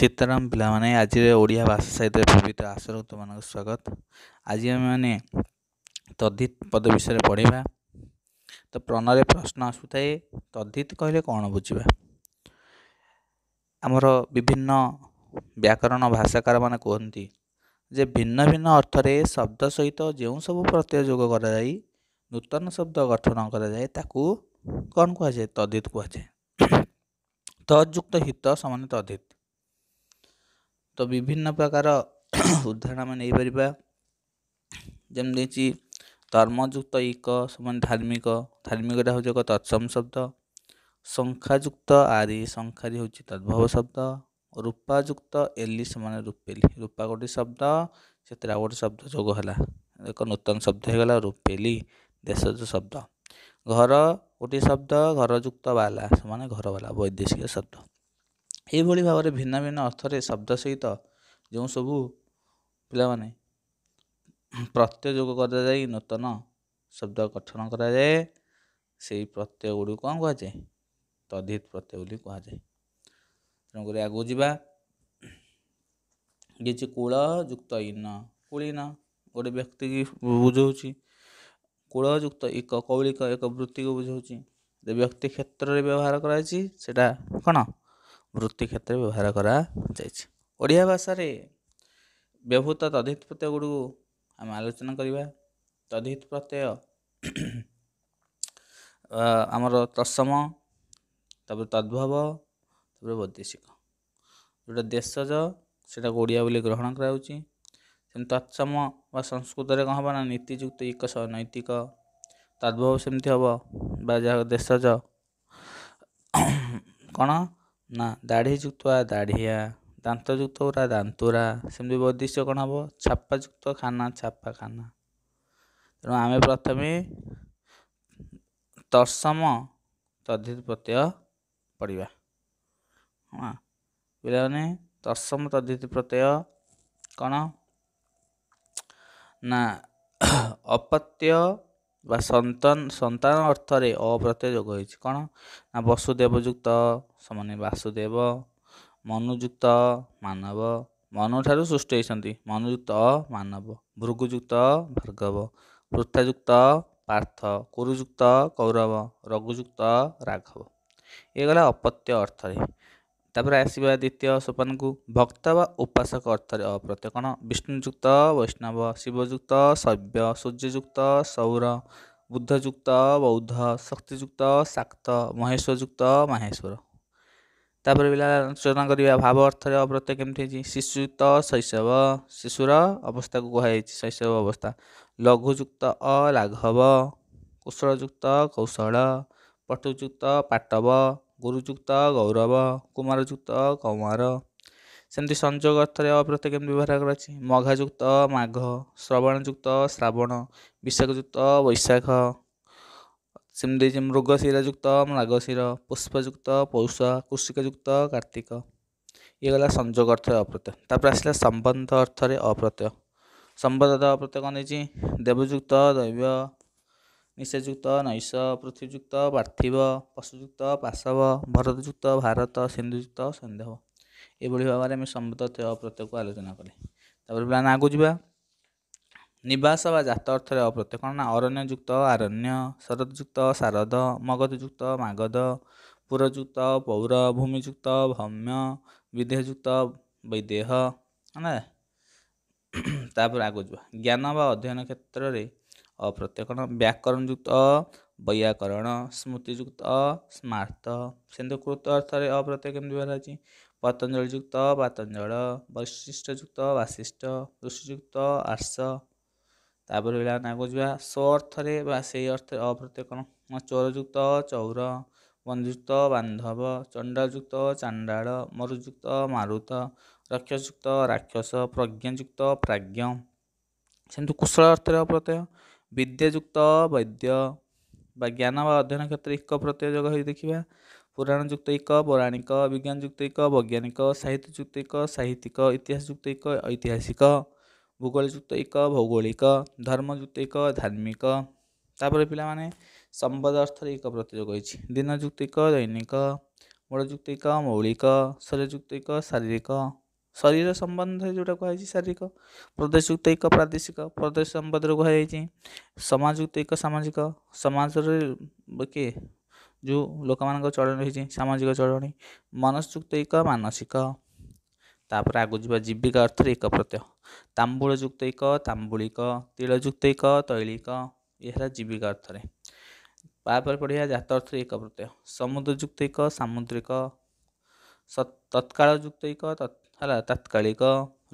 ସୀତାରାମ ପିଲାମାନେ ଆଜିର ଓଡ଼ିଆ ଭାଷା ସାହିତ୍ୟ ପବିତ୍ର ଆସରକ୍ତମାନଙ୍କୁ ସ୍ୱାଗତ ଆଜି ଆମେମାନେ ତଦ୍ଧିତ ପଦ ବିଷୟରେ ପଢ଼ିବା ତ ପ୍ରଣରେ ପ୍ରଶ୍ନ ଆସୁଥାଏ ତଦ୍ଧିତ କହିଲେ କ'ଣ ବୁଝିବା ଆମର ବିଭିନ୍ନ ବ୍ୟାକରଣ ଭାଷାକାରମାନେ କୁହନ୍ତି ଯେ ଭିନ୍ନ ଭିନ୍ନ ଅର୍ଥରେ ଶବ୍ଦ ସହିତ ଯେଉଁ ସବୁ ପ୍ରତ୍ୟୟ ଯୋଗ କରାଯାଇ ନୂତନ ଶବ୍ଦ ଗଠନ କରାଯାଏ ତାକୁ କ'ଣ କୁହାଯାଏ ତଦ୍ଧିତ କୁହାଯାଏ ତଯୁକ୍ତ ହିତ ସମାନ ତଦ୍ଧିତ ତ ବିଭିନ୍ନ ପ୍ରକାର ଉଦାହରଣ ଆମେ ନେଇପାରିବା ଯେମିତିକି ଧର୍ମଯୁକ୍ତ ଇକ ସମାନ ଧାର୍ମିକ ଧାର୍ମିକଟା ହେଉଛି ଏକ ତତ୍ସମ ଶବ୍ଦ ସଂଖ୍ୟାଯୁକ୍ତ ଆରି ସଂଖ୍ୟାରି ହେଉଛି ତଦ୍ଭବ ଶବ୍ଦ ରୂପାଯୁକ୍ତ ଏଲି ସମାନ ରୂପେଲି ରୂପା ଗୋଟେ ଶବ୍ଦ ସେଥିରେ ଆଉ ଗୋଟେ ଶବ୍ଦ ଯୋଗ ହେଲା ଏକ ନୂତନ ଶବ୍ଦ ହେଇଗଲା ରୂପେଲି ଦେଶଜ ଶବ୍ଦ ଘର ଗୋଟିଏ ଶବ୍ଦ ଘରଯୁକ୍ତ ବାଲା ସେମାନେ ଘରବାଲା ବୈଦେଶିକ ଶବ୍ଦ ଏହିଭଳି ଭାବରେ ଭିନ୍ନ ଭିନ୍ନ ଅର୍ଥରେ ଶବ୍ଦ ସହିତ ଯେଉଁ ସବୁ ପିଲାମାନେ ପ୍ରତ୍ୟୟ ଯୋଗ କରାଯାଇ ନୂତନ ଶବ୍ଦ ଗଠନ କରାଯାଏ ସେଇ ପ୍ରତ୍ୟୟ ଗୁଡ଼ିକୁ କ'ଣ କୁହାଯାଏ ତଦ୍ଧିତ ପ୍ରତ୍ୟୟ ବୋଲି କୁହାଯାଏ ତେଣୁକରି ଆଗକୁ ଯିବା କିଛି କୂଳ ଯୁକ୍ତ ଇନ କୁଳିନ ଗୋଟେ ବ୍ୟକ୍ତିକି ବୁଝଉଛି କୂଳ ଯୁକ୍ତ ଏକ କୌଳିକ ଏକ ବୃତ୍ତିକୁ ବୁଝଉଛି ଯେ ବ୍ୟକ୍ତି କ୍ଷେତ୍ରରେ ବ୍ୟବହାର କରାଯାଇଛି ସେଇଟା କ'ଣ ବୃତ୍ତି କ୍ଷେତ୍ରରେ ବ୍ୟବହାର କରାଯାଇଛି ଓଡ଼ିଆ ଭାଷାରେ ବ୍ୟବହୃତ ତଦ୍ଧିତ ପ୍ରତ୍ୟୟ ଗୁଡ଼ିକୁ ଆମେ ଆଲୋଚନା କରିବା ତଦ୍ଧିତ ପ୍ରତ୍ୟୟ ଆମର ତସମ ତା'ପରେ ତଦ୍ଭବ ତା'ପରେ ବୈଦେଶିକ ଯେଉଁଟା ଦେଶଜ ସେଇଟାକୁ ଓଡ଼ିଆ ବୋଲି ଗ୍ରହଣ କରାଯାଉଛି ସେମିତି ତତ୍ସମ ବା ସଂସ୍କୃତରେ କ'ଣ ହେବ ନା ନୀତିଯୁକ୍ତ ଏକ ନୈତିକ ତଦ୍ଭବ ସେମିତି ହେବ ବା ଯାହା ଦେଶଜ କ'ଣ ନା ଦାଢ଼ି ଯୁକ୍ତ ଆ ଦାଢ଼ିଆ ଦାନ୍ତଯୁକ୍ତ ଗୁରା ଦାନ୍ତୁରା ସେମିତି ବୈଦିଶ୍ୟ କ'ଣ ହେବ ଛାପାଯୁକ୍ତ ଖାନା ଛାପା ଖାନା ତେଣୁ ଆମେ ପ୍ରଥମେ ତର୍ସମ ତଦ୍ଧିତ ପ୍ରତ୍ୟୟ ପଡ଼ିବା ହଁ ପିଲାମାନେ ତର୍ସମ ତଦ୍ଧିତ ପ୍ରତ୍ୟୟ କ'ଣ ନା ଅପତ୍ୟ ବା ସନ୍ତାନ ସନ୍ତାନ ଅର୍ଥରେ ଅପ୍ରତ୍ୟୟ ଯୋଗ ହେଇଛି କ'ଣ ନା ବସୁଦେବ ଯୁକ୍ତ ସେମାନେ ବାସୁଦେବ ମନୁଯୁକ୍ତ ମାନବ ଠାରୁ ସୃଷ୍ଟି ହେଇଛନ୍ତି ମନୁଯୁକ୍ତ ମାନବ ଭୃଗୁଯୁକ୍ତ ଭାର୍ଗବ ପୃଥାଯୁକ୍ତ ପାର୍ଥ କୁରୁଯୁକ୍ତ କୌରବ ରଘୁଯୁକ୍ତ ରାଘବ ଏ ଗଲା ଅପତ୍ୟ ଅର୍ଥରେ तापर तपर आसितीय सोपानु भक्त वा उपासक अर्थर अप्रत्यय कष्णुक्त वैष्णव शिवुक्त सब्य सूर्ययुक्त सौर बुद्धयुक्त बौद्ध शक्तियुक्त शाक्त महेश्वुक्त महेश्वर तापर पहिला सूचना भाव अर्थ अप्रत्य के शिशुक्त शैशव शिशुर अवस्था अवस्थाको शैशव अवस्था लघुक्त अराघव कुशलयुक्त कौशल पटुयुक्त पाटव ଗୁରୁଯୁକ୍ତ ଗୌରବ କୁମାରଯୁକ୍ତ କୁମାର ସେମିତି ସଂଯୋଗ ଅର୍ଥରେ ଅପ୍ରତ୍ୟ କେମିତି ବ୍ୟବହାର କରାଯାଇଛି ମଘାଯୁକ୍ତ ମାଘ ଶ୍ରବଣଯୁକ୍ତ ଶ୍ରାବଣ ବିଶାଖଯୁକ୍ତ ବୈଶାଖ ସେମିତି ମୃଗଶିରାଯୁକ୍ତ ମାଗଶିର ପୁଷ୍ପଯୁକ୍ତ ପୌଷ କୃଷିକଯୁକ୍ତ କାର୍ତ୍ତିକ ଇଏ ଗଲା ସଂଯୋଗ ଅର୍ଥରେ ଅପ୍ରତ୍ୟ ତାପରେ ଆସିଲା ସମ୍ବନ୍ଧ ଅର୍ଥରେ ଅପ୍ରତ୍ୟ ସମ୍ବନ୍ଧ ଅପ୍ରତ୍ୟ କ'ଣ ନେଇଛି ଦେବଯୁକ୍ତ ଦୈବ ନିଶାଯୁକ୍ତ ନୈଶ ପୃଥିବୀଯୁକ୍ତ ପାର୍ଥିବ ପଶୁଯୁକ୍ତ ପାଶବ ଭରତଯୁକ୍ତ ଭାରତ ସିନ୍ଧୁଯୁକ୍ତ ସନ୍ଦେହ ଏଭଳି ଭାବରେ ଆମେ ସମ୍ବୃତ ଥ ଅପ୍ରତ୍ୟକୁ ଆଲୋଚନା କଲେ ତା'ପରେ ପିଲାନେ ଆଗକୁ ଯିବା ନିବାସ ବା ଜାତ ଅର୍ଥରେ ଅପ୍ରତ୍ୟ କ'ଣ ନା ଅରଣ୍ୟଯୁକ୍ତ ଆରଣ୍ୟ ଶରତଯୁକ୍ତ ଶାରଦ ମଗଧଯୁକ୍ତ ମାଗଧ ପୁରଯୁକ୍ତ ପୌର ଭୂମିଯୁକ୍ତ ଭମ୍ୟ ବିଦେହଯୁକ୍ତ ବୈଦେହ ହେଲା ତା'ପରେ ଆଗକୁ ଯିବା ଜ୍ଞାନ ବା ଅଧ୍ୟୟନ କ୍ଷେତ୍ରରେ अप्रत्यकरण व्याकरणुक्त वयाकरण स्मृति युक्त स्मर्तृत अर्थले अप्रत्यय के छ पतञ्जलियुक्त पतञ्जल वैशिष्टयुक्त वासिष्टियुक्त आर्स तापरिया सो अर्थले बाहिर अर्थ चोर युक्त चौर बन्धुजुक्त बान्धव चण्डालुक्त चाण्डाड मुक्त मुत राक्षसुक्त राक्षस प्रज्ञायुक्त प्राज्ञ त्यो कुशल अर्थ र अप्रत्यय विद्याजुक्त वैद्य ज्ञान व अध्ययन क्षेत्र एक प्रत्यय जग देखा पुराण युक्त एक पौराणिक विज्ञान युक्त एक वैज्ञानिक साहित्य युक्त एक साहित्यिक इतिहास जुक्त एक ऐतिहासिक भूगोल युक्त एक भौगोलिक धर्म युक्त एक धार्मिक तापर पे संवाद अर्थ एक प्रत्यय होती दिन युक्त एक दैनिक मूल युक्त एक मौलिक शरीर जुक्त एक शारीरिक ଶରୀର ସମ୍ବନ୍ଧରେ ଯେଉଁଟା କୁହାଯାଇଛି ଶାରୀରିକ ପ୍ରଦେଶଯୁକ୍ତ ଏକ ପ୍ରାଦେଶିକ ପ୍ରଦେଶ ସମ୍ବନ୍ଧରେ କୁହାଯାଇଛି ସମାଜଯୁକ୍ତ ଏକ ସାମାଜିକ ସମାଜରେ କିଏ ଯେଉଁ ଲୋକମାନଙ୍କ ଚଳଣି ରହିଛି ସାମାଜିକ ଚଳଣି ମାନସଯୁକ୍ତ ଏକ ମାନସିକ ତାପରେ ଆଗକୁ ଯିବା ଜୀବିକା ଅର୍ଥରେ ଏକ ପ୍ରତ୍ୟୟ ତାମ୍ବୁଳଯୁକ୍ତ ଏକ ତାମ୍ବୁଳିକ ତିଳଯୁକ୍ତ ଏକ ତୈଳିକ ଏହା ହେଲା ଜୀବିକା ଅର୍ଥରେ ତାପରେ ପଢ଼ିବା ଜାତ ଅର୍ଥରେ ଏକ ପ୍ରତ୍ୟୟ ସମୁଦ୍ରଯୁକ୍ତ ଏକ ସାମୁଦ୍ରିକ ତତ୍କାଳଯୁକ୍ତ ଏକ ହେଲା ତାତ୍କାଳିକ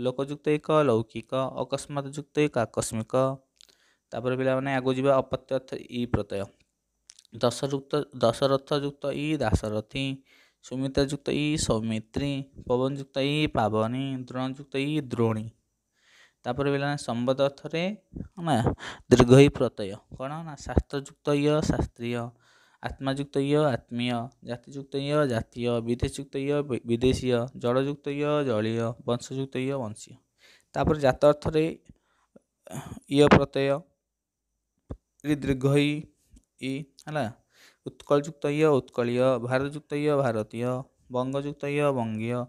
ଲୋକଯୁକ୍ତ ଏକ ଲୌକିକ ଅକସ୍ମାତ ଯୁକ୍ତ ଏକ ଆକସ୍ମିକ ତାପରେ ପିଲାମାନେ ଆଗକୁ ଯିବା ଅପତ୍ୟ ଇ ପ୍ରତ୍ୟୟ ଦଶଯୁକ୍ତ ଦଶରଥ ଯୁକ୍ତ ଇ ଦାସରଥୀ ସୁମିତ୍ରା ଯୁକ୍ତ ଇ ସୌମିତ୍ରୀ ପବନ ଯୁକ୍ତ ଇ ପାବନୀ ଦ୍ରୋଣ ଯୁକ୍ତ ଇ ଦ୍ରୋଣୀ ତାପରେ ପିଲାମାନେ ସମ୍ବଦ ଅର୍ଥରେ ଦୀର୍ଘ ଇ ପ୍ରତ୍ୟୟ କ'ଣ ନା ଶାସ୍ତ୍ରଯୁକ୍ତ ଇ ଶାସ୍ତ୍ରୀୟ आत्माजुक्त य आत्मीय जातिजुक्त य जातीय विदेशयुक्त य विदेशीय जलयुक्त य जलय वंशयुक्त य वंशीय तापर जात अर्थर इ प्रत्यय दीर्घ ई है उत्कलयुक्त य उत्कलय भारतयुक्त य भारतीय बंगजुक्त य बंगीय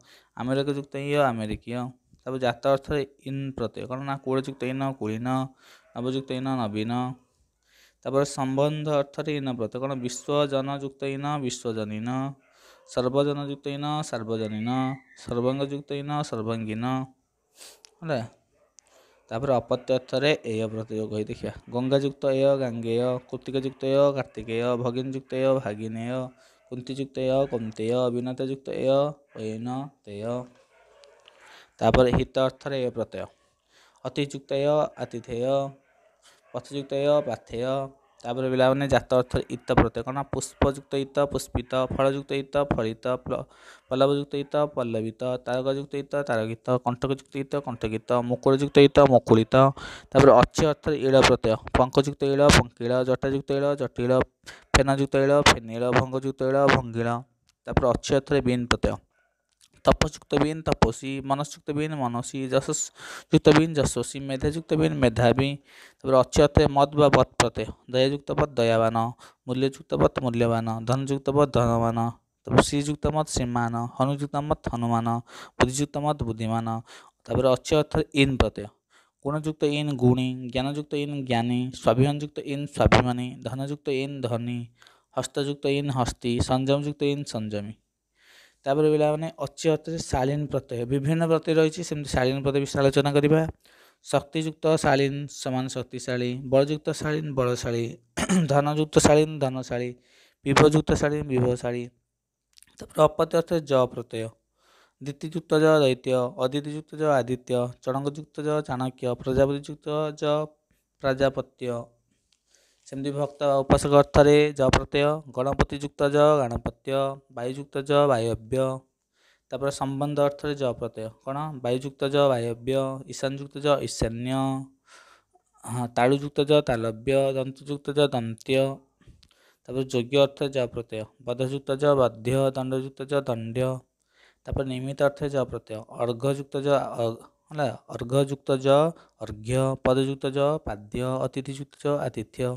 आमेरिकुक्त य आमेरिकीय तब जात अर्थ इन प्रत्यय कौन ना कूड़युक्त इन कूड़ीन नवजुक्त इन नवीन তারপরে সম্বন্ধ অর্থাৎ ইনাব্রত কারণ বিশ্বজনযুক্ত ইনা বিশ্বজনীন সর্বজনযুক্ত ইন সর্বজনীন সর্বাঙ্গযুক্ত ইন সর্বাঙ্গীন হলে ତାପରେ ଅପତ୍ୟ ଅର୍ଥରେ ଏୟ ପ୍ରତିଯୋଗ ହୋଇ ଦେଖିବା ଗଙ୍ଗାଯୁକ୍ତ ଏୟ ଗାଙ୍ଗେୟ କୃତିକଯୁକ୍ତ ଏୟ କାର୍ତ୍ତିକେୟ ଭଗିନୀଯୁକ୍ତ ଏୟ ଭାଗିନେୟ କୁନ୍ତିଯୁକ୍ତ ଏୟ କନ୍ତେୟ ବିନତଯୁକ୍ତ ଏୟ ଐନ ତେୟ ତାପରେ ହିତ ଅର୍ଥରେ ଏୟ ପ୍ରତ୍ୟୟ ଅତିଯୁକ୍ତ ଏୟ ଆତିଥେୟ ପଥଯୁକ୍ତ ୟ ପାଥେୟ ତାପରେ ପିଲାମାନେ ଜାତ ଅର୍ଥ ଇତ ପ୍ରତ୍ୟୟ କ'ଣ ପୁଷ୍ପଯୁକ୍ତ ଇତ ପୁଷ୍ପିତ ଫଳଯୁକ୍ତ ଇତ ଫଳିତ ପଲ୍ଲବଯୁକ୍ତ ଇତ ପଲ୍ଲବିତ ତାରକଯୁକ୍ତ ଇତ ତାରକିତ କଣ୍ଟକଯୁକ୍ତ ଇତ କଣ୍ଟକିତ ମୁକୁଳଯୁକ୍ତ ଇତ ମୁକୁଳିତ ତାପରେ ଅଛି ଅର୍ଥରେ ଇଳ ପ୍ରତ୍ୟୟ ପଙ୍କଯୁକ୍ତ ଇଳ ପଙ୍କିଳ ଜଟାଯୁକ୍ତ ଇଳ ଜଟିଳ ଫେନଯୁକ୍ତ ଇଳ ଫେନିଳ ଭଙ୍ଗଯୁକ୍ତ ଇଳ ଭଙ୍ଗିଳ ତାପରେ ଅଛି ଅର୍ଥରେ ବିନ୍ ପ୍ରତ୍ୟୟ तपसयुक्तवीन तपोसी मनसयुक्तवीन मनसी जसस युक्तवीन जसोसी मेधायुक्तवीन मेधावी तब अक्षयते मद व बत प्रत्यय दयायुक्त पद दयावान मूल्ययुक्त पद मूल्यवान धनयुक्त पद धनवान श्रीजुक्त मत श्रीमान हनुयुक्त मत हनुमान बुद्धिजुक्त मत बुद्धिमान तब अक्षय इन प्रत्यय गुणयुक्त इन गुणी ज्ञानजुक्त इन ज्ञानी स्वाभिमानयुक्त इन स्वाभिमानी धनजुक्त इन धनी हस्तजुक्त इन हस्ती संयमयुक्त इन संयमी ତାପରେ ପିଲାମାନେ ଅଚି ଅତିରେ ଶାଳୀନ ପ୍ରତ୍ୟୟ ବିଭିନ୍ନ ପ୍ରତ୍ୟୟ ରହିଛି ସେମିତି ଶାଳୀନ ପ୍ରତ୍ୟୟ ବିଷୟରେ ଆଲୋଚନା କରିବା ଶକ୍ତିଯୁକ୍ତ ଶାଳୀନ ସମାନ ଶକ୍ତିଶାଳୀ ବଳଯୁକ୍ତ ଶାଳୀନ ବଳଶାଳୀ ଧନଯୁକ୍ତ ଶାଳୀନ ଧନଶାଳୀ ବିଭଯୁକ୍ତ ଶାଳୀନ ବିଭଶାଳୀ ତାପରେ ଅପତ୍ୟ ଅର୍ଥରେ ଜ ପ୍ରତ୍ୟୟ ଦ୍ୱିତୀଯୁକ୍ତ ଜ ଦୈତ୍ୟ ଅଦିତିଯୁକ୍ତ ଜ ଆଦିତ୍ୟ ଚଡ଼ଙ୍ଗଯୁକ୍ତ ଜ ଚାଣକ୍ୟ ପ୍ରଜାପତିଯୁକ୍ତ ଜ ପ୍ରାଜାପତ୍ୟ ସେମିତି ଭକ୍ତ ବା ଉପାସକ ଅର୍ଥରେ ଜ ପ୍ରତ୍ୟୟ ଗଣପତି ଯୁକ୍ତ ଜ ଗାଣପତ୍ୟ ବାୟୁଯୁକ୍ତ ଜ ବାୟବ୍ୟ ତାପରେ ସମ୍ବନ୍ଧ ଅର୍ଥରେ ଜ ପ୍ରତ୍ୟୟ କ'ଣ ବାୟୁଯୁକ୍ତ ଜ ବାୟବ୍ୟ ଈଶାନଯୁକ୍ତ ଜ ଈଶାନ୍ୟ ହଁ ତାଳୁଯୁକ୍ତ ଜ ତାଲବ୍ୟ ଦନ୍ତଯୁକ୍ତ ଜ ଦନ୍ତ୍ୟ ତାପରେ ଯୋଗ୍ୟ ଅର୍ଥ ଜ ପ୍ରତ୍ୟୟ ବଧଯୁକ୍ତ ଜ ବାଧ୍ୟ ଦଣ୍ଡଯୁକ୍ତ ଜ ଦଣ୍ଡ୍ୟ ତାପରେ ନିମିତ୍ତ ଅର୍ଥ ଜ ପ୍ରତ୍ୟୟ ଅର୍ଘଯୁକ୍ତ ଜ ହେଲା ଅର୍ଘଯୁକ୍ତ ଜ ଅର୍ଘ୍ୟ ପଦଯୁକ୍ତ ଜ ପାଦ୍ୟ ଅତିଥିଯୁକ୍ତ ଜ ଆତିଥ୍ୟ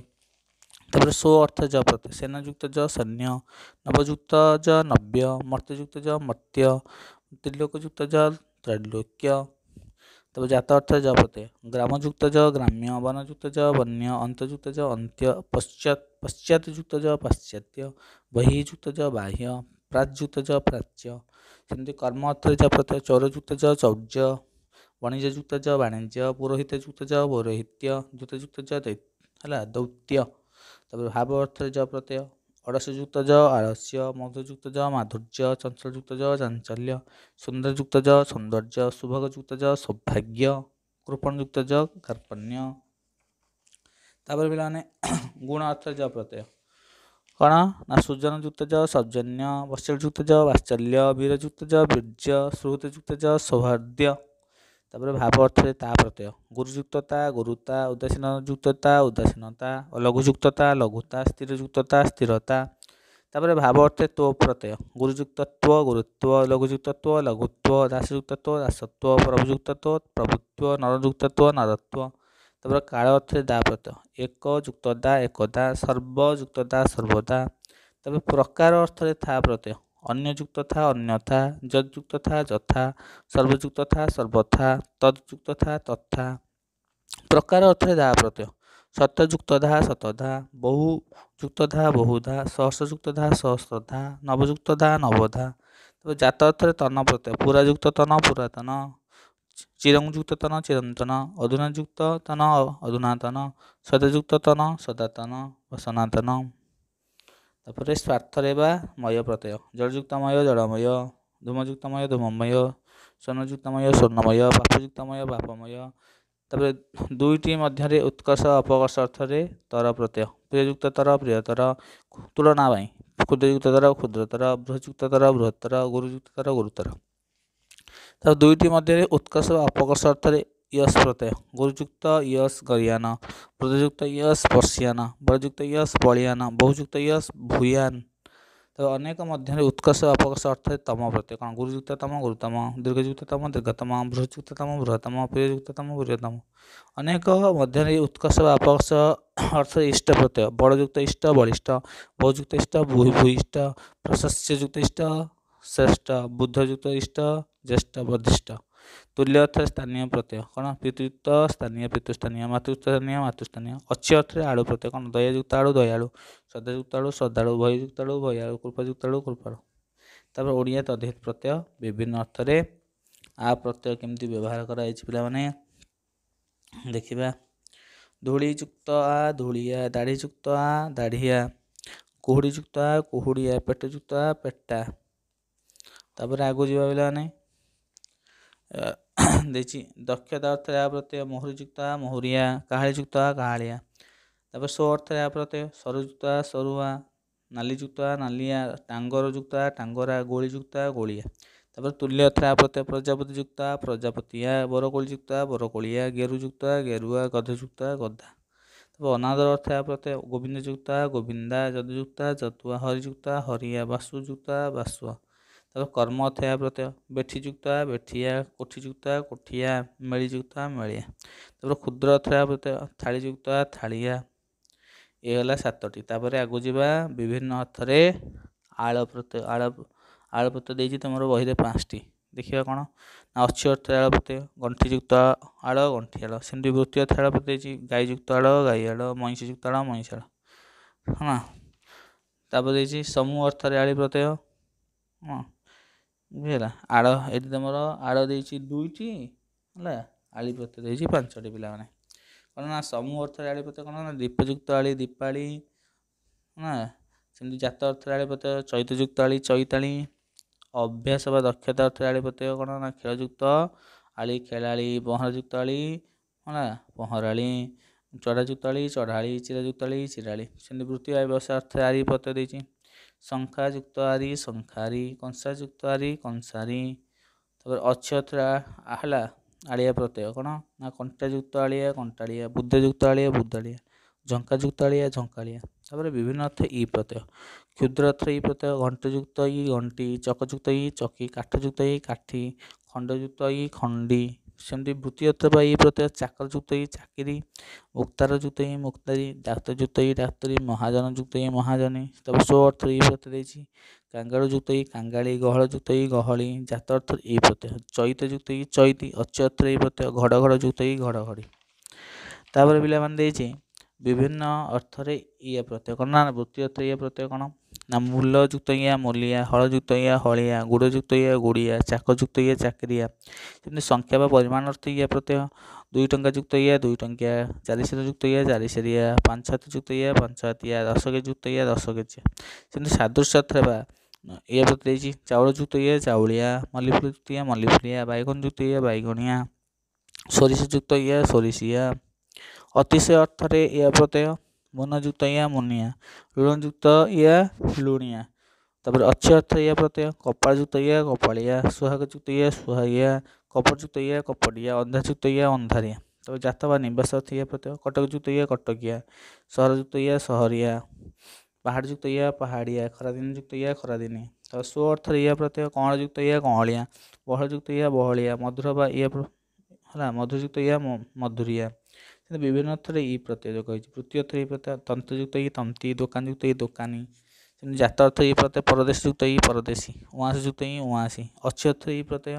ତାପରେ ସୋ ଅର୍ଥ ଯଅ ପ୍ରତ୍ୟୟ ସେନାଯୁକ୍ତ ଯଅ ସୈନ୍ୟ ନବଯୁକ୍ତ ଯଅ ନବ୍ୟ ମର୍ତ୍ତ୍ୟଯୁକ୍ତ ଯଅ ମର୍ତ୍ତ୍ୟ ତ୍ରିଲୋକଯୁକ୍ତ ଯଅ ତ୍ରୈଲୋକ୍ୟ ତାପରେ ଜାତ ଅର୍ଥ ଯଅ ପ୍ରତ୍ୟୟ ଗ୍ରାମଯୁକ୍ତ ଯଅ ଗ୍ରାମ୍ୟ ବନଯୁକ୍ତ ଯଅ ବନ୍ୟ ଅନ୍ତଯୁକ୍ତ ଯଅ ଅନ୍ତ୍ୟ ପଶ୍ଚାତ ପଶ୍ଚାତଯୁକ୍ତ ଯଅ ପାଶ୍ଚାତ୍ୟ ବହିଯୁକ୍ତ ଯଅ ବାହ୍ୟ ପ୍ରାଚ୍ୟୁକ୍ତ ଯଅ ପ୍ରାଚ୍ୟ ସେମିତି କର୍ମ ଅର୍ଥରେ ଯଅ ପ୍ରତ୍ୟୟ ଚୌରଯୁକ୍ତ ଯଅ ଚୌର୍ଯ୍ୟ ବଣିଜଯୁକ୍ତ ଯଅ ବାଣିଜ୍ୟ ପୁରୋହିତ ଯୁକ୍ତ ଯଅ ପୌରୋହିତ୍ୟ ଯୁକ୍ତଯୁକ୍ତ ଯଅ ହେଲା ଦୌତ୍ୟ भाव अर्थ ज प्रत्यय अड़स्युक्त ज आलस्य मधुजुक्त ज माधुर्य चंचलुक्त ज चांचल्य सुंदरजुक्त ज सौंदर्य शुभगुक्त ज सौभाग्य कृपण युक्त ज कार्पण्य पे गुण अर्थ ज प्रत्यय कण ना युक्त ज सौजन्य वत्सलुक्त ज वात्सल्य वीरजुक्त ज वीर्ज श्रुतजुक्त ज सौहार्द्य ତାପରେ ଭାବ ଅର୍ଥରେ ତା ପ୍ରତ୍ୟୟ ଗୁରୁଯୁକ୍ତତା ଗୁରୁତା ଉଦାସୀନ ଯୁକ୍ତତା ଉଦାସୀନତା ଲଘୁଯୁକ୍ତତା ଲଘୁତା ସ୍ଥିରଯୁକ୍ତତା ସ୍ଥିରତା ତାପରେ ଭାବ ଅର୍ଥରେ ତ୍ୱ ପ୍ରତ୍ୟୟ ଗୁରୁଯୁକ୍ତତ୍ୱ ଗୁରୁତ୍ୱ ଲଘୁଯୁକ୍ତତ୍ୱ ଲଘୁତ୍ୱ ଦାସଯୁକ୍ତତ୍ୱ ଦାସତ୍ୱ ପ୍ରଭୁଯୁକ୍ତତ୍ୱ ପ୍ରଭୁତ୍ୱ ନରଯୁକ୍ତତ୍ୱ ନରତ୍ୱ ତାପରେ କାଳ ଅର୍ଥରେ ଦା ପ୍ରତ୍ୟୟ ଏକ ଯୁକ୍ତଦା ଏକଦା ସର୍ବଯୁକ୍ତତା ସର୍ବଦା ତାପରେ ପ୍ରକାର ଅର୍ଥରେ ଥା ପ୍ରତ୍ୟୟ ଅନ୍ୟଯୁକ୍ତ ଥା ଅନ୍ୟଥା ଯଦଯୁକ୍ତ ଥା ଯଥା ସର୍ବଯୁକ୍ତ ଥା ସର୍ବଥା ତଦଯୁକ୍ତ ଥା ତଥା ପ୍ରକାର ଅର୍ଥରେ ଦାହା ପ୍ରତ୍ୟୟ ସତଯୁକ୍ତ ଧା ସତଧା ବହୁ ଯୁକ୍ତ ଧା ବହୁଧା ସହସ୍ରଯୁକ୍ତ ଧା ସହସ୍ରଧା ନବଯୁକ୍ତ ଧା ନବଧା ତେବେ ଜାତ ଅର୍ଥରେ ତନ ପ୍ରତ୍ୟୟ ପୁରାଯୁକ୍ତ ତନ ପୁରାତନ ଚିରଙ୍ଗଯୁକ୍ତ ତନ ଚିରନ୍ତନ ଅଧୁନାଯୁକ୍ତ ତନ ଅଧୁନାତନ ସଦାଯୁକ୍ତ ତନ ସଦାତନ ଓ ତାପରେ ସ୍ୱାର୍ଥରେ ବା ମୟ ପ୍ରତ୍ୟୟ ଜଳଯୁକ୍ତମୟ ଜଳମୟ ଧୂମଯୁକ୍ତମୟ ଧୂମମୟ ସ୍ୱର୍ଣ୍ଣଯୁକ୍ତମୟ ସ୍ୱର୍ଣ୍ଣମୟ ପାପଯୁକ୍ତମୟ ପାପମୟ ତାପରେ ଦୁଇଟି ମଧ୍ୟରେ ଉତ୍କର୍ଷ ଅପକର୍ଷ ଅର୍ଥରେ ତର ପ୍ରତ୍ୟୟ ପ୍ରିୟଯୁକ୍ତ ତର ପ୍ରିୟତର ତୁଳନା ପାଇଁ କ୍ଷୁଦ୍ରଯୁକ୍ତ ତର କ୍ଷୁଦ୍ରତର ବୃହଯୁକ୍ତ ତର ବୃହତ୍ତର ଗୁରୁଯୁକ୍ତ ତର ଗୁରୁତର ତାପରେ ଦୁଇଟି ମଧ୍ୟରେ ଉତ୍କର୍ଷ ଅପକର୍ଷ ଅର୍ଥରେ यश प्रत्यय गुरुजुक्त यश गरियान बृद्धुक्त यश पर्सियान बड़जुक्त यश बलियान बहुजुक्त यश भूयान तो अनेक मध्य उत्कर्ष अपकर्ष अर्थ है तम प्रत्यय कौन गुरुजुक्त तम गुरुतम दीर्घजुक्त तम दीर्घतम बृहजुक्त तम बृहतम प्रियजुक्त तम बृहतम अनेक मध्य उत्कर्ष अपकर्ष अर्थ इष्ट प्रत्यय बड़जुक्त इष्ट बलिष्ठ बहुजुक्त इष्ट भूभूष्ट भूष्ट प्रशस्युक्त इष्ट श्रेष्ठ बुद्धजुक्त इष्ट ज्येष्ठ बधिष्ठ তুল্য অর্থে স্থানীয় প্রত্যয় କ'ଣ পিতৃত্ব ସ୍ଥାନୀୟ ପିତୃସ୍ଥାନୀୟ ମାତୃସ୍ଥାନୀୟ ମାତୃସ୍ଥାନୀୟ ଅଛି ଅର୍ଥରେ ଆଳୁ ପ୍ରତ୍ୟୟ କ'ଣ ଦୟାଯୁକ୍ତ ଆଳୁ ଦୟାଳୁ ଶ୍ରଦ୍ଧାଯୁକ୍ତ ଆଳୁ ଶ୍ରଦ୍ଧାଳୁ ଭୟଯୁକ୍ତ ଆଳୁ ଭୟାଳୁ କୃପାଯୁକ୍ତ ଆଳୁ କୃପାଳୁ ତାପରେ ଓଡ଼ିଆ ତଦ୍ଧିତ ପ୍ରତ୍ୟୟ ବିଭିନ୍ନ ଅର୍ଥରେ ଆ ପ୍ରତ୍ୟୟ କେମିତି ବ୍ୟବହାର କରାଯାଇଛି ପିଲାମାନେ ଦେଖିବା ଧୂଳିଯୁକ୍ତ ଆ ଧୂଳିଆ ଦାଢ଼ିଯୁକ୍ତ ଆ ଦାଢ଼ିଆ କୁହୁଡ଼ିଯୁକ୍ତ ଆ କୁହୁଡ଼ିଆ ପେଟଯୁକ୍ତ ଆ ପେଟା ତାପରେ ଆଗକୁ ଯିବା ପିଲାମାନେ ଦେଇଛି ଦକ୍ଷତା ଅର୍ଥରେ ଏହା ପ୍ରତ୍ୟୟ ମହୁରୀଯୁକ୍ତ ହା ମହୁରିଆ କାହାଳୀଯୁକ୍ତ ହା କାହାଳିଆ ତାପରେ ସୋ ଅର୍ଥରେ ଏହା ପ୍ରତ୍ୟୟ ସରୁଯୁକ୍ତ ହା ସରୁଆ ନାଲିଯୁକ୍ତ ହା ନାଲିଆ ଟାଙ୍ଗର ଯୁକ୍ତ ହା ଟାଙ୍ଗରା ଗୋଳିଯୁକ୍ତ ହା ଗୋଳିଆ ତାପରେ ତୁଲ୍ୟ ଅର୍ଥରେ ଏହା ପ୍ରତ୍ୟୟ ପ୍ରଜାପତି ଯୁକ୍ତ ହା ପ୍ରଜାପତିଆ ବରକୋଳିଯୁକ୍ତ ହା ବରକୋଳିଆ ଗେରୁଯୁକ୍ତ ହା ଗେରୁଆ ଗଧଯୁକ୍ତ ହା ଗଧା ତାପରେ ଅନାଦର ଅର୍ଥ ଏହା ପ୍ରତ୍ୟୟ ଗୋବିନ୍ଦଯୁକ୍ତ ହା ଗୋବିନ୍ଦା ଯଦୁଯୁକ୍ତ ହା ଯଦୁଆ ହରିଯୁକ୍ତ ହା ହରିଆ ବାସୁଯୁକ୍ତ ହା ବାସୁଆ ତାପରେ କର୍ମ ଅଥୟା ପ୍ରତ୍ୟୟ ବେଠି ଯୁକ୍ତା ବେଠିଆ କୋଠି ଯୁକ୍ତା କୋଠିଆ ମେଳି ଯୁକ୍ତା ମେଳିଆ ତାପରେ କ୍ଷୁଦ୍ର ଅଥୟା ପ୍ରତ୍ୟୟ ଥାଳି ଯୁକ୍ତା ଥାଳିଆ ଏ ହେଲା ସାତଟି ତାପରେ ଆଗକୁ ଯିବା ବିଭିନ୍ନ ଅର୍ଥରେ ଆଳ ପ୍ରତ୍ୟୟ ଆଳ ଆଳ ପ୍ରତ୍ୟୟ ଦେଇଛି ତୁମର ବହିରେ ପାଞ୍ଚଟି ଦେଖିବା କ'ଣ ନା ଅଛି ଅର୍ଥ ଆଳ ପ୍ରତ୍ୟୟ ଗଣ୍ଠିଯୁକ୍ତ ଆଳ ଗଣ୍ଠିଆଳ ସେମିତି ବୃତ୍ତି ଅର୍ଥ ଆଳ ପ୍ରତ୍ୟୟ ଦେଇଛି ଗାଈଯୁକ୍ତ ଆଳ ଗାଈଆଳ ମଇଁଷିଯୁକ୍ତ ଆଳ ମଇଁଷାଳ ହଁ ତାପରେ ଦେଇଛି ସମୂହ ଅର୍ଥରେ ଆଳି ପ୍ରତ୍ୟୟ ହଁ ବୁଝିଲା ଆଡ଼ ଏଠି ତୁମର ଆଡ଼ ଦେଇଛି ଦୁଇଟି ହେଲା ଆଳିପତ୍ର ଦେଇଛି ପାଞ୍ଚଟି ପିଲାମାନେ କ'ଣ ନା ସମୂହ ଅର୍ଥରେ ଆଳିପତ୍ର କ'ଣ ନା ଦୀପଯୁକ୍ତ ଆଳି ଦୀପାଳି ନା ସେମିତି ଜାତ ଅର୍ଥରେ ଆଳିପତ୍ର ଚୈତଯୁକ୍ତ ଆଳି ଚୈତାଳି ଅଭ୍ୟାସ ବା ଦକ୍ଷତା ଅର୍ଥରେ ଆଳିପତ୍ର କ'ଣ ନା ଖେଳଯୁକ୍ତ ଆଳି ଖେଳାଳି ପହଁରାଯୁକ୍ତ ଆଳି ହେଲା ପହଁରାଳି ଚଢ଼ାଯୁକ୍ତ ଆଳି ଚଢ଼ାଳି ଚିରାଯୁକ୍ତ ଆଳି ଚିରାଳି ସେମିତି ବୃତ୍ତି ବ୍ୟବସାୟ ଅର୍ଥରେ ଆଳିପତ୍ର ଦେଇଛି সংখ্যাযুক্ত আরি সংখ্যারি কংসাযুক্ত আরি কংসারি তারপরে অক্ষত্রা আহলা আলিয়া প্রত্যয় কোণ না কণ্টাযুক্ত আলিয়া কণ্টাড়িয়া বুদ্ধযুক্ত আলিয়া বুদ্ধাড়িয়া ঝঙ্কাযুক্ত আলিয়া ঝঙ্কাড়িয়া তারপরে বিভিন্ন অর্থে ই প্রত্যয় ক্ষুদ্র অর্থ ই প্রত্যয় ঘণ্টযুক্ত ই ঘণ্টি চকযুক্ত ই চকি কাঠযুক্ত ই কাঠি খণ্ডযুক্ত ই খণ্ডি ସେମିତି ବୃତ୍ତି ଅଥବା ଏଇ ପ୍ରତ୍ୟୟ ଚାକର ଯୁକ୍ତ ଏଇ ଚାକିରି ମୁକ୍ତାର ଯୁକ୍ତ ଏଇ ମୁକ୍ତାରୀ ଡାକ୍ତର ଯୁକ୍ତ ଏଇ ଡାକ୍ତରୀ ମହାଜନ ଯୁକ୍ତ ଏଇ ମହାଜନୀ ତାପରେ ସ୍ୱ ଅର୍ଥ ଏଇ ପ୍ରତ୍ୟୟ ଦେଇଛି କାଙ୍ଗାଳ ଯୁକ୍ତ ଏଇ କାଙ୍ଗାଳି ଗହଳ ଯୁକ୍ତ ଏଇ ଗହଳି ଜାତ ଅର୍ଥ ଏଇ ପ୍ରତ୍ୟୟ ଚୈତ ଯୁକ୍ତ ଏଇ ଚୈତି ଅଚ୍ୟ ଅର୍ଥ ଏଇ ପ୍ରତ୍ୟୟ ଘଡ଼ଘଡ଼ ଯୁକ୍ତ ଏଇ ଘଡ଼ଘଡ଼ି ତାପରେ ପିଲାମାନେ ଦେଇଛି ବିଭିନ୍ନ ଅର୍ଥରେ ଇଏ ପ୍ରତ୍ୟୟ କ'ଣ ନା ବୃତ୍ତି ଅର୍ଥ ଇଏ ପ୍ରତ୍ୟୟ କ'ଣ ନା ମୂଲଯୁକ୍ତ ଇୟା ମୂଲିଆ ହଳଯୁକ୍ତ ଇୟା ହଳିଆ ଗୁଡ଼ଯୁକ୍ତ ଇୟା ଗୁଡ଼ିଆ ଚାକଯୁକ୍ତ ଇଏ ଚାକିରିଆ ସେମିତି ସଂଖ୍ୟା ବା ପରିମାଣ ଅର୍ଥ ଇୟା ପ୍ରତ୍ୟୟ ଦୁଇ ଟଙ୍କା ଯୁକ୍ତ ଇୟା ଦୁଇ ଟଙ୍କିଆ ଚାରିଶହ ଯୁକ୍ତ ଇୟା ଚାରିଶରିଆ ପାଞ୍ଚ ହାତ ଯୁକ୍ତ ଇୟା ପାଞ୍ଚ ହାତିଆ ଦଶ କେଜି ଯୁକ୍ତ ଇୟା ଦଶ କେଜିଆ ସେମିତି ସାଦୃଶ୍ୟ ଅର୍ଥ ବା ଇୟା ପ୍ରତି ଦେଇଛି ଚାଉଳ ଯୁକ୍ତ ଇଏ ଚାଉଳିଆ ମଲ୍ଲିଫୁଲ ଯୁକ୍ତ ଇୟା ମଲ୍ଲିଫୁଲିଆ ବାଇଗଣ ଯୁକ୍ତ ଇଏ ବାଇଗଣିଆ ସୋରିଷ ଯୁକ୍ତ ଇଏ ସୋରିଷିଆ अतिशय अर्थर या प्रत्यय मनोजुक्त या मुनिया लुणजुक्त या लुणिया तपर अक्षय अर्थ या प्रत्यय कपाड़ुक्त या कपाड़िया सुहागजुक्त या सुहागिया कपड़ुक्त या कपड़िया युक्त या अंधारिया तब जातवा निवास अर्थ या प्रत्यय कटक युक्त या कटकिया युक्त या पहाड़ युक्त या पहाड़िया युक्त या खरादिनी तो सु अर्थ या प्रत्यय कणजुक्त या कहलिया युक्त या बहलिया मधुर बा युक्त या मधुरिया କିନ୍ତୁ ବିଭିନ୍ନ ଅର୍ଥରେ ଇ ପ୍ରତ୍ୟୟ ଯୋଗ ହୋଇଛି ବୃତ୍ତି ଅର୍ଥ ଇ ପ୍ରତ୍ୟୟ ତନ୍ତଯୁକ୍ତ ଇ ତନ୍ତୀ ଦୋକାନଯୁକ୍ତ ଇ ଦୋକାନୀ ସେମିତି ଜାତ ଅର୍ଥ ଇ ପ୍ରତ୍ୟୟ ପରଦେଶଯୁକ୍ତ ଇ ପରଦେଶୀ ଉଆଁସଯୁକ୍ତ ଇ ଉଆଁସୀ ଅଛି ଅର୍ଥ ଇ ପ୍ରତ୍ୟୟ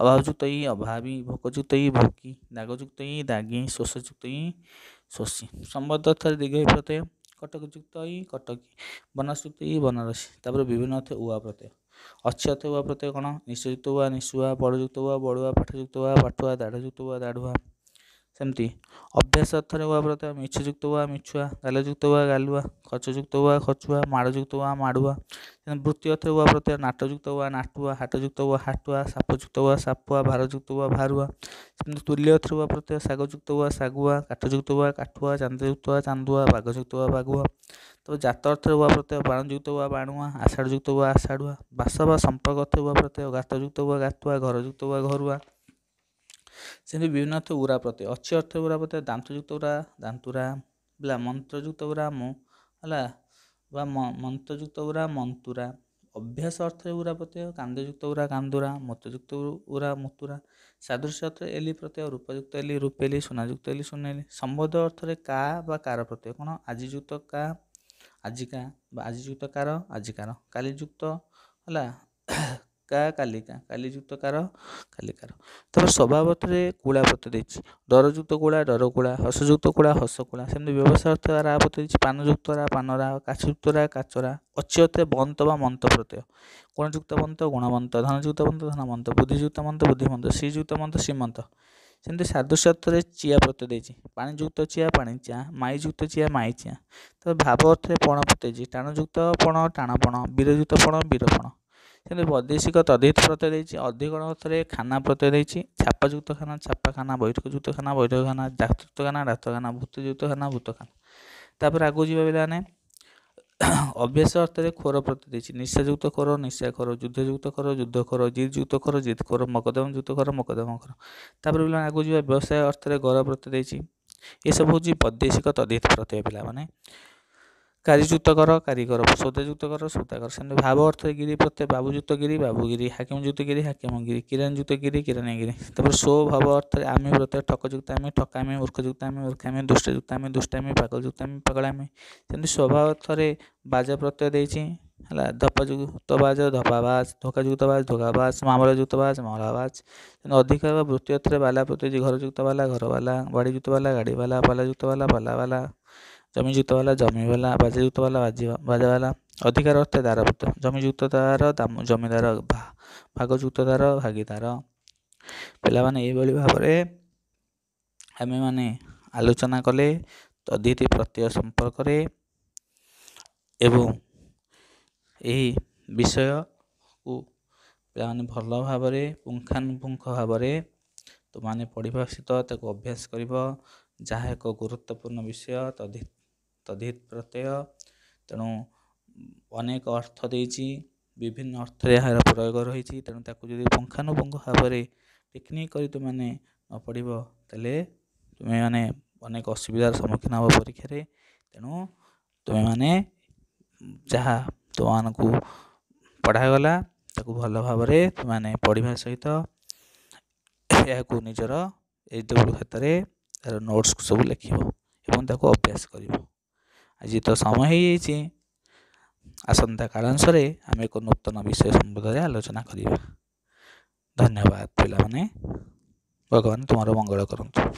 ଅଭାବଯୁକ୍ତ ଇ ଅଭାବୀ ଭୋକଯୁକ୍ତ ଇ ଭୋକୀ ଦାଗଯୁକ୍ତ ଇ ଦାଗୀ ଶୋଷଯୁକ୍ତ ଇ ଶୋଷୀ ସମ୍ବଦ୍ଧ ଅର୍ଥରେ ଦୀର୍ଘ ଇ ପ୍ରତ୍ୟୟ କଟକଯୁକ୍ତ ଇ କଟକୀ ବନସଯୁକ୍ତ ଇ ବନରସୀ ତାପରେ ବିଭିନ୍ନ ଅର୍ଥ ଉଆ ପ୍ରତ୍ୟୟ ଅଛି ଅର୍ଥ ଉଆ ପ୍ରତ୍ୟୟ କ'ଣ ନିଶଯୁକ୍ତ ଉଆ ନିଶୁଆ ବଡ଼ଯୁକ୍ତ ଉଆ ବଡ଼ୁଆ ପାଠଯୁକ୍ତ ଉଆ ପାଠୁଆ ଦାଢ଼ଯୁକ୍ତ ଉଆ ଦାଢ଼ୁଆ ସେମିତି ଅଭ୍ୟାସ ଥରେ କୁହାପ୍ରଥା ମିଛଯୁକ୍ତ ହୁଆ ମିଛୁଆ ଗାଲଯୁକ୍ତ ହୁଆ ଗାଲୁଆ ଖର୍ଚ୍ଚଯୁକ୍ତ ହୁଆ ଖର୍ଚ୍ଚୁଆ ମାଡ଼ଯୁକ୍ତ ହୁଆ ମାଡ଼ୁଆ ବୃତ୍ତି ଅର୍ଥରେ କୁହାପ୍ରଥା ନାଟଯୁକ୍ତ ହୁଆ ନାଟୁଆ ହାଟଯୁକ୍ତ ହୁଆ ହାଟୁଆ ସାପଯୁକ୍ତ ହୁଆ ସାପୁଆ ଭାରଯୁକ୍ତ ହୁଆ ଭାରୁଆ ସେମିତି ତୁଲ୍ୟ ଅର୍ଥରେ କୁହାପ୍ରଥା ଶାଗଯୁକ୍ତ ହୁଆ ଶାଗୁଆ କାଠଯୁକ୍ତ ହୁଆ କାଠୁଆ ଚାନ୍ଦଯୁକ୍ତ ହୁଆ ଚାନ୍ଦୁଆ ବାଘଯୁକ୍ତ ହୁଆ ବାଘୁଆ ତ ଜାତ ଅର୍ଥରେ ହୁଆ ପ୍ରତ୍ୟୟ ବାଣଯୁକ୍ତ ହୁଆ ବାଣୁଆ ଆଷାଢ଼ଯୁକ୍ତ ହୁଆ ଆଷାଢ଼ୁଆ ବାସ ବା ସମ୍ପର୍କ ଅର୍ଥରେ ହୁଆ ପ୍ରତ୍ୟୟ ଗାତଯୁକ୍ତ ହୁଆ ଗାତୁଆ ଘରଯୁକ୍ତ ହୁଆ ଘରୁଆ ସେମିତି ବିଭିନ୍ନ ଅର୍ଥ ଉରା ପ୍ରତ୍ୟୟ ଅଛି ଅର୍ଥ ଉରା ପ୍ରତ୍ୟୟ ଦାନ୍ତଯୁକ୍ତ ଉରା ଦାନ୍ତୁରା ବା ମନ୍ତ୍ରଯୁକ୍ତ ଉରା ମୁଁ ହେଲା ବା ମନ୍ତ୍ରଯୁକ୍ତ ଉରା ମନ୍ତୁରା ଅଭ୍ୟାସ ଅର୍ଥ ଉରା ପ୍ରତ୍ୟୟ କାନ୍ଦଯୁକ୍ତ ଉରା କାନ୍ଦୁରା ମୋତଯୁକ୍ତ ଉରା ମୁତୁରା ସାଦୃଶ୍ୟ ଅର୍ଥ ଏଲି ପ୍ରତ୍ୟୟ ରୂପଯୁକ୍ତ ଏଲି ରୂପେଲି ସୁନାଯୁକ୍ତ ଏଲି ସୁନେଲି ସମ୍ବନ୍ଧ ଅର୍ଥରେ କା ବା କାର ପ୍ରତ୍ୟୟ କ'ଣ ଆଜି ଯୁକ୍ତ କା ଆଜିକା ବା ଆଜି ଆଜିଯୁକ୍ତ କାର ଆଜିକାର ଯୁକ୍ତ ହେଲା কা কালিকা কালিযুক্ত কার কালিকার তারপর স্বভাবতরে কুড়া পত্র দিয়েছি ডরযুক্ত কুড়া ডরকুড়া হসযুক্ত কুড়া হসকুড়া সেমনি ব্যবসায় অর্থে রা পত্র দিয়েছি পানযুক্ত রা পানরা কাছযুক্ত রা কাচরা অচি অর্থে বন্ত বা মন্ত প্রত্যয় গুণযুক্ত বন্ত গুণবন্ত ধনযুক্ত বন্ত ধনবন্ত বুদ্ধিযুক্ত মন্ত বুদ্ধিমন্ত শ্রীযুক্ত মন্ত শ্রীমন্ত ସେମିତି ସାଧୁଶାସ୍ତ୍ରରେ ଚିଆ ପତ୍ର ଦେଇଛି ପାଣିଯୁକ୍ତ ଚିଆ ପାଣି ଚିଆ ମାଇଯୁକ୍ତ ଚିଆ ମାଇ ଚିଆ ତ ଭାବ ଅର୍ଥରେ ପଣ ପତ୍ର ଦେଇଛି ଟାଣଯୁକ୍ତ ପଣ ଟାଣପଣ ବୀରଯୁକ୍ତ ପଣ ବୀରପଣ ସେମିତି ବୈଦେଶିକ ତଦ୍ଧିତ ପ୍ରତ୍ୟୟ ଦେଇଛି ଅଧିକରଣ ଅର୍ଥରେ ଖାନା ପ୍ରତ୍ୟୟ ଦେଇଛି ଛାପାଯୁକ୍ତ ଖାନା ଛାପାଖାନା ବୈଠକଯୁକ୍ତ ଖାନା ବୈଠକଖାନା ଡାକ୍ତରଖାନା ଡାକ୍ତରଖାନା ଭୂତଯୁକ୍ତ ଖାନା ଭୂତଖାନା ତାପରେ ଆଗକୁ ଯିବା ପିଲାମାନେ ଅଭ୍ୟାସ ଅର୍ଥରେ ଖୋର ପ୍ରତି ଦେଇଛି ନିଶାଯୁକ୍ତ ଖୋର ନିଶା ଖୋର ଯୁଦ୍ଧଯୁକ୍ତ ଖୋର ଯୁଦ୍ଧ ଖୋର ଜିଦଯୁକ୍ତ ଖୋର ଜିଦ୍ ଖୋର ଯୁକ୍ତ ଖୋର ମକଦମ ଖୋର ତାପରେ ପିଲାମାନେ ଆଗକୁ ଯିବା ବ୍ୟବସାୟ ଅର୍ଥରେ ଗର ପ୍ରତି ଦେଇଛି ଏସବୁ ହେଉଛି ବୈଦେଶିକ ତଦ୍ଧିତ ପ୍ରତ୍ୟୟ ପିଲାମାନେ কারিযুক্ত কর কারিগর সৌদাযুক্ত কর সৌদাগর সেমনি ভাব অর্থ গিরি প্রত্যেক বাবুযুক্ত গিরি বাবুগিরি হাকিমযুক্ত গিরি হাকিমগিরি কিরাণযুক্ত গিরি কিরাণগিরি তারপর সো ভাব অর্থ আমি প্রত্যেক ঠকযুক্ত আমি ঠকামি মূর্খযুক্ত আমি মূর্খামি দুষ্টযুক্ত আমি দুষ্টামি পাগলযুক্ত আমি পাগଳାমি ସେମିତି ସ୍ୱଭାବ ଅର୍ଥରେ বাজ ପ୍ରତ୍ୟୟ ଦେଇଛି ହେଲା ଧପାଯୁକ୍ତ বাজ ଧପାବାଜ ଧୋକାଯୁକ୍ତ ବାଜ ଧୋକାବାଜ ମାମଲାଯୁକ୍ତ ବାଜ ମାମଲାବାଜ ଅଧିକ ବା ବୃତ୍ତି ଅର୍ଥରେ ବାଲା ପ୍ରତ୍ୟୟ ଘରଯୁକ୍ତ ବାଲା ଘରବାଲା বালা ବାଲା ଗାଡ଼ିବାଲା বালা ବାଲା ପାଲାବାଲା ଜମିଯୁକ୍ତ ବାଲା ଜମି ବାଲା ବାଜ୍ୟଯୁକ୍ତ ବାଲା ବାଜ୍ୟ ବାଲା ଅଧିକାର ଅର୍ଥ ଦାରଭୁକ୍ତ ଜମିଯୁକ୍ତ ଦାର ଜମିଦାର ଭାଗଯୁକ୍ତ ଦାର ଭାଗିଦାର ପିଲାମାନେ ଏହିଭଳି ଭାବରେ ଆମେମାନେ ଆଲୋଚନା କଲେ ତଦ୍ଧିତି ପ୍ରତ୍ୟୟ ସମ୍ପର୍କରେ ଏବଂ ଏହି ବିଷୟକୁ ପିଲାମାନେ ଭଲ ଭାବରେ ପୁଙ୍ଖାନୁପୁଙ୍ଖ ଭାବରେ ତୁମାନେ ପଢ଼ିବା ସହିତ ତାକୁ ଅଭ୍ୟାସ କରିବ ଯାହା ଏକ ଗୁରୁତ୍ୱପୂର୍ଣ୍ଣ ବିଷୟ ତଦ୍ଧି तदित प्रत्यय तेणु अनेक अर्थ दे विभिन्न अर्थ यार प्रयोग रही तेणु पुंगानुपुख भाव में टेक्निक तुमने न पढ़व तेल तुम्हें अनेक असुविधार सम्मुखीन हो परीक्षा तेणु तुम्हें जहा तुम को पढ़ागला भल भाव तुमने पढ़ा सहित यह निजर एच डब्ल्यू क्षेत्र में नोट्स सब लिखे अभ्यास कर ଆଜି ତ ସମୟ ହୋଇଯାଇଛି ଆସନ୍ତା କାଳାଂଶରେ ଆମେ ଏକ ନୂତନ ବିଷୟ ସମ୍ବନ୍ଧରେ ଆଲୋଚନା କରିବା ଧନ୍ୟବାଦ ପିଲାମାନେ ଭଗବାନ ତୁମର ମଙ୍ଗଳ କରନ୍ତୁ